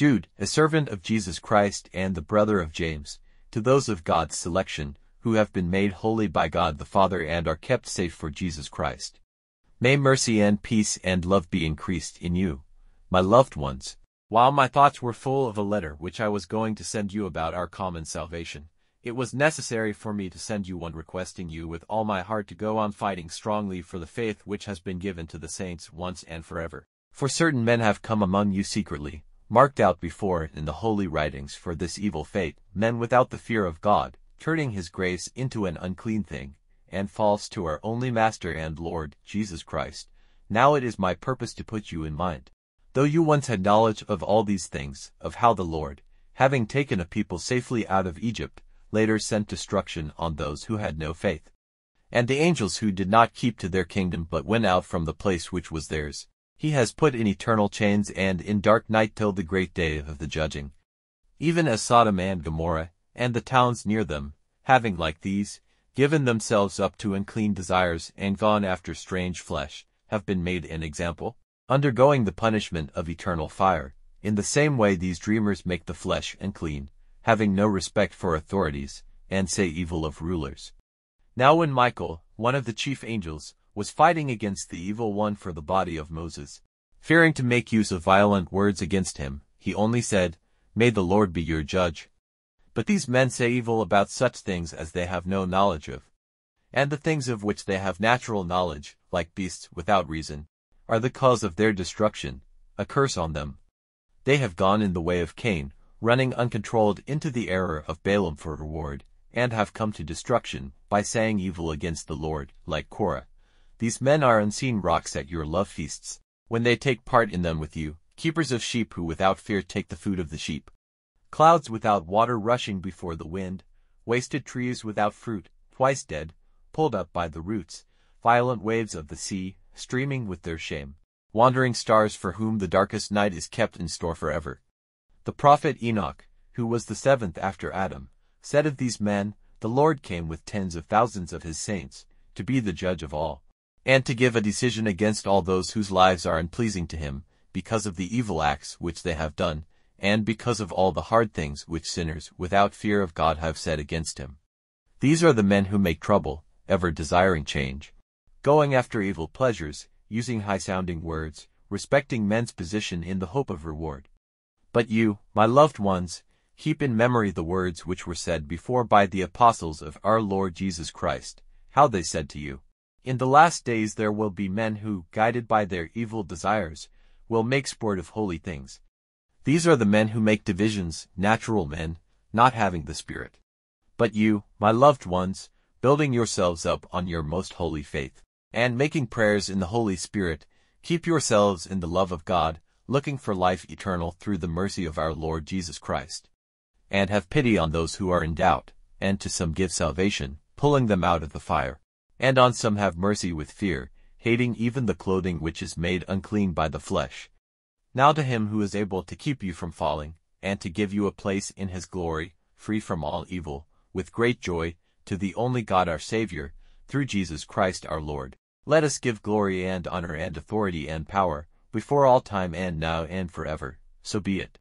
Jude, a servant of Jesus Christ and the brother of James, to those of God's selection, who have been made holy by God the Father and are kept safe for Jesus Christ. May mercy and peace and love be increased in you, my loved ones. While my thoughts were full of a letter which I was going to send you about our common salvation, it was necessary for me to send you one requesting you with all my heart to go on fighting strongly for the faith which has been given to the saints once and forever. For certain men have come among you secretly, marked out before in the holy writings for this evil fate, men without the fear of God, turning his grace into an unclean thing, and false to our only Master and Lord, Jesus Christ. Now it is my purpose to put you in mind. Though you once had knowledge of all these things, of how the Lord, having taken a people safely out of Egypt, later sent destruction on those who had no faith. And the angels who did not keep to their kingdom but went out from the place which was theirs, he has put in eternal chains and in dark night till the great day of the judging. Even as Sodom and Gomorrah, and the towns near them, having like these, given themselves up to unclean desires and gone after strange flesh, have been made an example, undergoing the punishment of eternal fire. In the same way these dreamers make the flesh unclean, having no respect for authorities, and say evil of rulers. Now when Michael, one of the chief angels, was fighting against the evil one for the body of Moses. Fearing to make use of violent words against him, he only said, May the Lord be your judge. But these men say evil about such things as they have no knowledge of. And the things of which they have natural knowledge, like beasts without reason, are the cause of their destruction, a curse on them. They have gone in the way of Cain, running uncontrolled into the error of Balaam for reward, and have come to destruction, by saying evil against the Lord, like Korah. These men are unseen rocks at your love feasts, when they take part in them with you, keepers of sheep who without fear take the food of the sheep. Clouds without water rushing before the wind, wasted trees without fruit, twice dead, pulled up by the roots, violent waves of the sea, streaming with their shame, wandering stars for whom the darkest night is kept in store forever. The prophet Enoch, who was the seventh after Adam, said of these men, The Lord came with tens of thousands of his saints, to be the judge of all and to give a decision against all those whose lives are unpleasing to him, because of the evil acts which they have done, and because of all the hard things which sinners without fear of God have said against him. These are the men who make trouble, ever desiring change, going after evil pleasures, using high-sounding words, respecting men's position in the hope of reward. But you, my loved ones, keep in memory the words which were said before by the apostles of our Lord Jesus Christ, how they said to you, in the last days there will be men who, guided by their evil desires, will make sport of holy things. These are the men who make divisions, natural men, not having the Spirit. But you, my loved ones, building yourselves up on your most holy faith, and making prayers in the Holy Spirit, keep yourselves in the love of God, looking for life eternal through the mercy of our Lord Jesus Christ. And have pity on those who are in doubt, and to some give salvation, pulling them out of the fire. And on some have mercy with fear, hating even the clothing which is made unclean by the flesh. Now to him who is able to keep you from falling, and to give you a place in his glory, free from all evil, with great joy, to the only God our Saviour, through Jesus Christ our Lord. Let us give glory and honour and authority and power, before all time and now and forever. So be it.